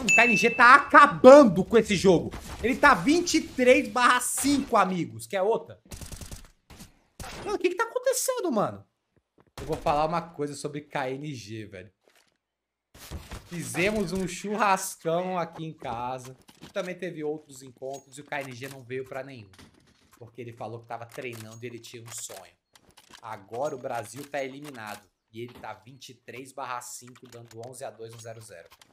Mano, o KNG tá acabando com esse jogo. Ele tá 23 barra 5, amigos. Quer outra? Mano, o que que tá acontecendo, mano? Eu vou falar uma coisa sobre KNG, velho. Fizemos um churrascão aqui em casa. Também teve outros encontros e o KNG não veio pra nenhum. Porque ele falou que tava treinando e ele tinha um sonho. Agora o Brasil tá eliminado. E ele tá 23 barra 5, dando 11 a 2 no 0-0.